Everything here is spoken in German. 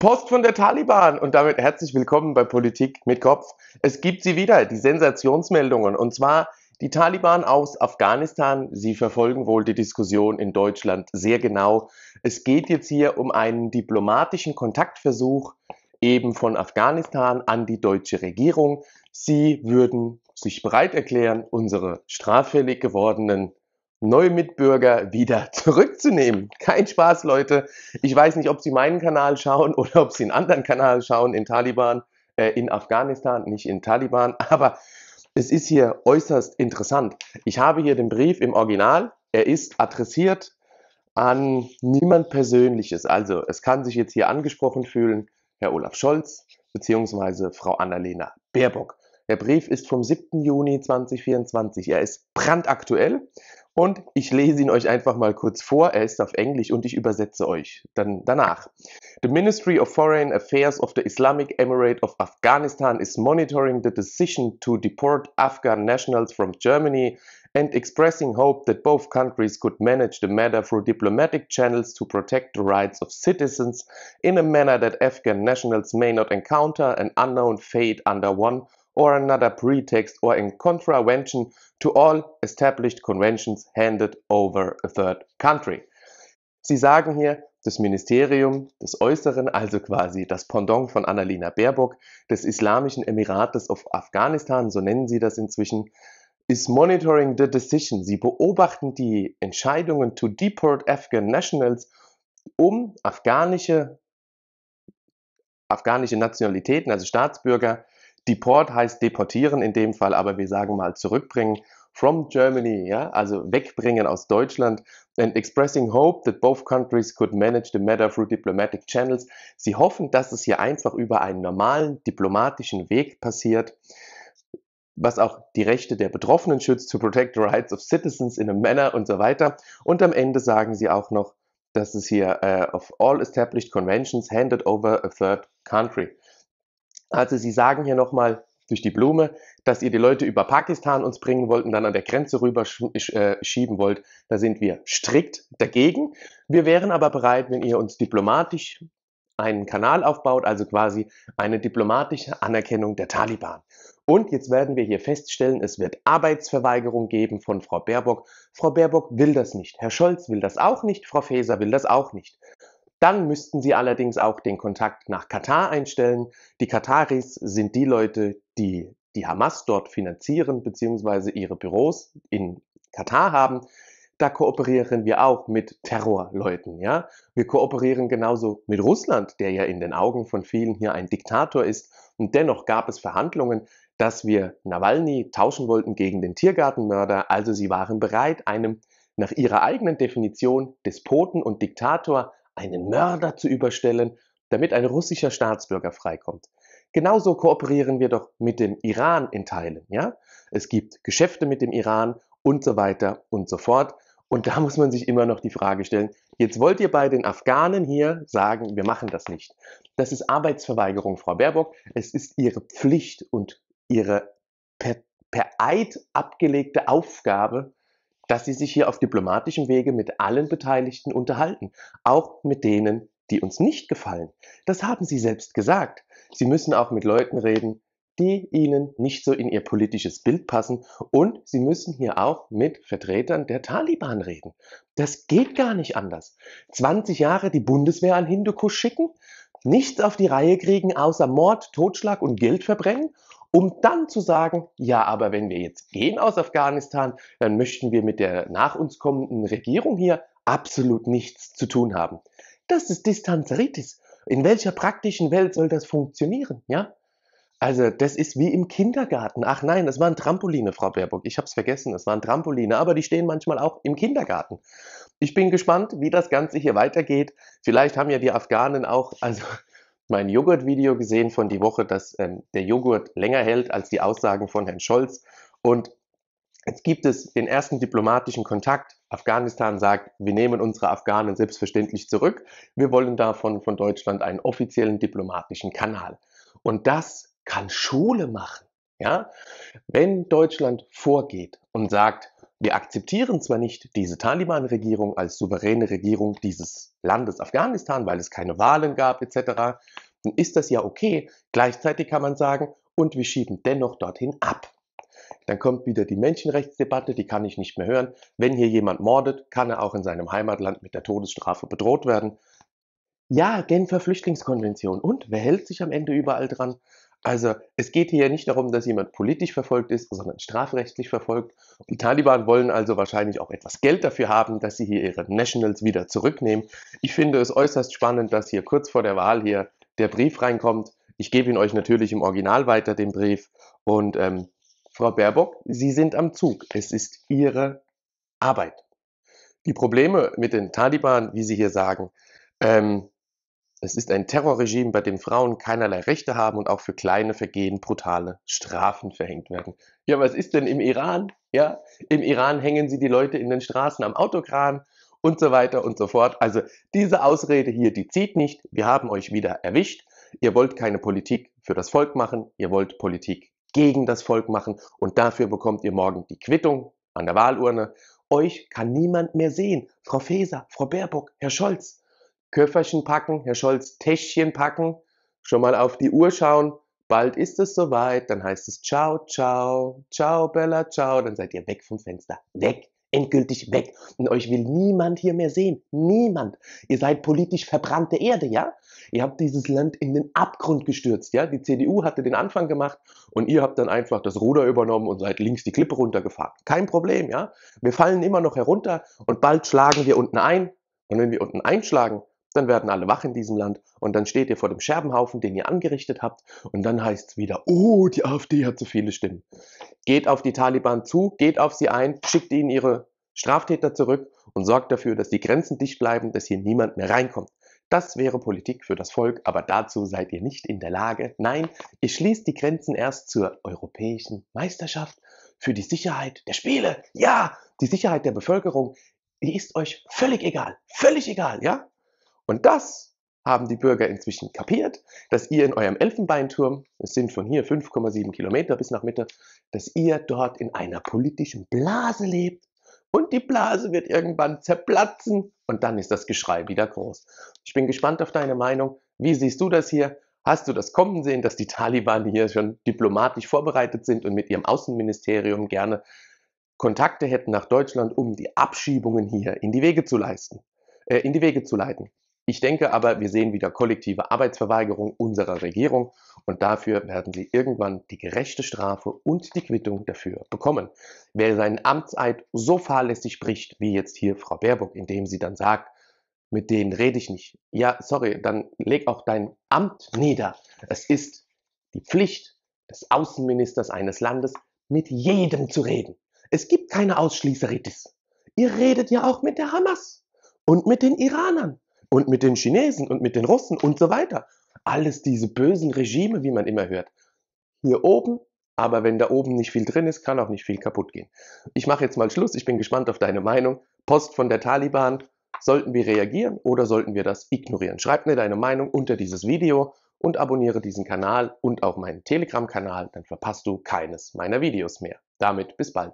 Post von der Taliban und damit herzlich willkommen bei Politik mit Kopf. Es gibt sie wieder, die Sensationsmeldungen und zwar die Taliban aus Afghanistan. Sie verfolgen wohl die Diskussion in Deutschland sehr genau. Es geht jetzt hier um einen diplomatischen Kontaktversuch eben von Afghanistan an die deutsche Regierung. Sie würden sich bereit erklären, unsere straffällig gewordenen neue Mitbürger wieder zurückzunehmen. Kein Spaß, Leute. Ich weiß nicht, ob Sie meinen Kanal schauen oder ob Sie einen anderen Kanal schauen in Taliban, äh, in Afghanistan, nicht in Taliban, aber es ist hier äußerst interessant. Ich habe hier den Brief im Original. Er ist adressiert an niemand Persönliches. Also es kann sich jetzt hier angesprochen fühlen, Herr Olaf Scholz bzw. Frau Annalena Baerbock. Der Brief ist vom 7. Juni 2024. Er ist brandaktuell. Und ich lese ihn euch einfach mal kurz vor. Er ist auf Englisch und ich übersetze euch dann danach. The Ministry of Foreign Affairs of the Islamic Emirate of Afghanistan is monitoring the decision to deport Afghan nationals from Germany and expressing hope that both countries could manage the matter through diplomatic channels to protect the rights of citizens in a manner that Afghan nationals may not encounter an unknown fate under one or another pretext or in contravention to all established conventions handed over a third country. Sie sagen hier, das Ministerium des Äußeren, also quasi das Pendant von Annalena Baerbock, des Islamischen Emirates of Afghanistan, so nennen sie das inzwischen, is monitoring the decision. Sie beobachten die Entscheidungen to deport Afghan nationals, um afghanische, afghanische Nationalitäten, also Staatsbürger, Deport heißt deportieren in dem Fall, aber wir sagen mal zurückbringen. From Germany, ja, also wegbringen aus Deutschland and expressing hope that both countries could manage the matter through diplomatic channels. Sie hoffen, dass es hier einfach über einen normalen diplomatischen Weg passiert, was auch die Rechte der Betroffenen schützt, to protect the rights of citizens in a manner und so weiter. Und am Ende sagen sie auch noch, dass es hier uh, of all established conventions handed over a third country. Also sie sagen hier nochmal durch die Blume, dass ihr die Leute über Pakistan uns bringen wollt und dann an der Grenze rüber äh, schieben wollt. Da sind wir strikt dagegen. Wir wären aber bereit, wenn ihr uns diplomatisch einen Kanal aufbaut, also quasi eine diplomatische Anerkennung der Taliban. Und jetzt werden wir hier feststellen, es wird Arbeitsverweigerung geben von Frau Baerbock. Frau Baerbock will das nicht. Herr Scholz will das auch nicht. Frau Faeser will das auch nicht. Dann müssten sie allerdings auch den Kontakt nach Katar einstellen. Die Kataris sind die Leute, die die Hamas dort finanzieren, bzw. ihre Büros in Katar haben. Da kooperieren wir auch mit Terrorleuten, ja. Wir kooperieren genauso mit Russland, der ja in den Augen von vielen hier ein Diktator ist. Und dennoch gab es Verhandlungen, dass wir Nawalny tauschen wollten gegen den Tiergartenmörder. Also sie waren bereit, einem nach ihrer eigenen Definition Despoten und Diktator einen Mörder zu überstellen, damit ein russischer Staatsbürger freikommt. Genauso kooperieren wir doch mit dem Iran in Teilen. Ja? Es gibt Geschäfte mit dem Iran und so weiter und so fort. Und da muss man sich immer noch die Frage stellen, jetzt wollt ihr bei den Afghanen hier sagen, wir machen das nicht. Das ist Arbeitsverweigerung, Frau Baerbock. Es ist ihre Pflicht und ihre per, per Eid abgelegte Aufgabe, dass sie sich hier auf diplomatischem Wege mit allen Beteiligten unterhalten, auch mit denen, die uns nicht gefallen. Das haben sie selbst gesagt. Sie müssen auch mit Leuten reden, die ihnen nicht so in ihr politisches Bild passen. Und sie müssen hier auch mit Vertretern der Taliban reden. Das geht gar nicht anders. 20 Jahre die Bundeswehr an Hindukusch schicken, nichts auf die Reihe kriegen außer Mord, Totschlag und Geld verbrennen um dann zu sagen, ja, aber wenn wir jetzt gehen aus Afghanistan, dann möchten wir mit der nach uns kommenden Regierung hier absolut nichts zu tun haben. Das ist Distanzritis. In welcher praktischen Welt soll das funktionieren, ja? Also, das ist wie im Kindergarten. Ach nein, das waren Trampoline, Frau Baerbock. Ich habe es vergessen, das waren Trampoline, aber die stehen manchmal auch im Kindergarten. Ich bin gespannt, wie das Ganze hier weitergeht. Vielleicht haben ja die Afghanen auch, also mein Joghurt-Video gesehen von die Woche, dass ähm, der Joghurt länger hält als die Aussagen von Herrn Scholz. Und jetzt gibt es den ersten diplomatischen Kontakt. Afghanistan sagt, wir nehmen unsere Afghanen selbstverständlich zurück. Wir wollen davon von Deutschland einen offiziellen diplomatischen Kanal. Und das kann Schule machen. Ja? Wenn Deutschland vorgeht und sagt, wir akzeptieren zwar nicht diese Taliban-Regierung als souveräne Regierung dieses Landes Afghanistan, weil es keine Wahlen gab etc., dann ist das ja okay. Gleichzeitig kann man sagen, und wir schieben dennoch dorthin ab. Dann kommt wieder die Menschenrechtsdebatte, die kann ich nicht mehr hören. Wenn hier jemand mordet, kann er auch in seinem Heimatland mit der Todesstrafe bedroht werden. Ja, Genfer Flüchtlingskonvention. Und wer hält sich am Ende überall dran? Also es geht hier nicht darum, dass jemand politisch verfolgt ist, sondern strafrechtlich verfolgt. Die Taliban wollen also wahrscheinlich auch etwas Geld dafür haben, dass sie hier ihre Nationals wieder zurücknehmen. Ich finde es äußerst spannend, dass hier kurz vor der Wahl hier der Brief reinkommt. Ich gebe ihn euch natürlich im Original weiter, den Brief. Und ähm, Frau Baerbock, Sie sind am Zug. Es ist Ihre Arbeit. Die Probleme mit den Taliban, wie Sie hier sagen, ähm, es ist ein Terrorregime, bei dem Frauen keinerlei Rechte haben und auch für kleine Vergehen brutale Strafen verhängt werden. Ja, was ist denn im Iran? Ja, im Iran hängen sie die Leute in den Straßen am Autokran und so weiter und so fort. Also diese Ausrede hier, die zieht nicht. Wir haben euch wieder erwischt. Ihr wollt keine Politik für das Volk machen, ihr wollt Politik gegen das Volk machen und dafür bekommt ihr morgen die Quittung an der Wahlurne. Euch kann niemand mehr sehen. Frau Feser, Frau Baerbock, Herr Scholz. Köfferchen packen, Herr Scholz, Täschchen packen, schon mal auf die Uhr schauen. Bald ist es soweit, dann heißt es ciao, ciao, ciao, Bella, ciao. Dann seid ihr weg vom Fenster, weg, endgültig weg. Und euch will niemand hier mehr sehen, niemand. Ihr seid politisch verbrannte Erde, ja? Ihr habt dieses Land in den Abgrund gestürzt, ja? Die CDU hatte den Anfang gemacht und ihr habt dann einfach das Ruder übernommen und seid links die Klippe runtergefahren. Kein Problem, ja? Wir fallen immer noch herunter und bald schlagen wir unten ein. Und wenn wir unten einschlagen, dann werden alle wach in diesem Land und dann steht ihr vor dem Scherbenhaufen, den ihr angerichtet habt und dann heißt es wieder, oh, die AfD hat zu so viele Stimmen. Geht auf die Taliban zu, geht auf sie ein, schickt ihnen ihre Straftäter zurück und sorgt dafür, dass die Grenzen dicht bleiben, dass hier niemand mehr reinkommt. Das wäre Politik für das Volk, aber dazu seid ihr nicht in der Lage. Nein, ihr schließt die Grenzen erst zur europäischen Meisterschaft für die Sicherheit der Spiele. Ja, die Sicherheit der Bevölkerung, die ist euch völlig egal. Völlig egal, ja? Und das haben die Bürger inzwischen kapiert, dass ihr in eurem Elfenbeinturm, es sind von hier 5,7 Kilometer bis nach Mitte, dass ihr dort in einer politischen Blase lebt und die Blase wird irgendwann zerplatzen und dann ist das Geschrei wieder groß. Ich bin gespannt auf deine Meinung. Wie siehst du das hier? Hast du das kommen sehen, dass die Taliban hier schon diplomatisch vorbereitet sind und mit ihrem Außenministerium gerne Kontakte hätten nach Deutschland, um die Abschiebungen hier in die Wege zu leisten, äh, in die Wege zu leiten? Ich denke aber, wir sehen wieder kollektive Arbeitsverweigerung unserer Regierung und dafür werden sie irgendwann die gerechte Strafe und die Quittung dafür bekommen. Wer seinen Amtseid so fahrlässig bricht, wie jetzt hier Frau Baerbock, indem sie dann sagt, mit denen rede ich nicht. Ja, sorry, dann leg auch dein Amt nieder. Es ist die Pflicht des Außenministers eines Landes, mit jedem zu reden. Es gibt keine Ausschließeritis. Ihr redet ja auch mit der Hamas und mit den Iranern und mit den Chinesen und mit den Russen und so weiter. Alles diese bösen Regime, wie man immer hört. Hier oben, aber wenn da oben nicht viel drin ist, kann auch nicht viel kaputt gehen. Ich mache jetzt mal Schluss. Ich bin gespannt auf deine Meinung. Post von der Taliban. Sollten wir reagieren oder sollten wir das ignorieren? Schreib mir deine Meinung unter dieses Video und abonniere diesen Kanal und auch meinen Telegram-Kanal, dann verpasst du keines meiner Videos mehr. Damit bis bald.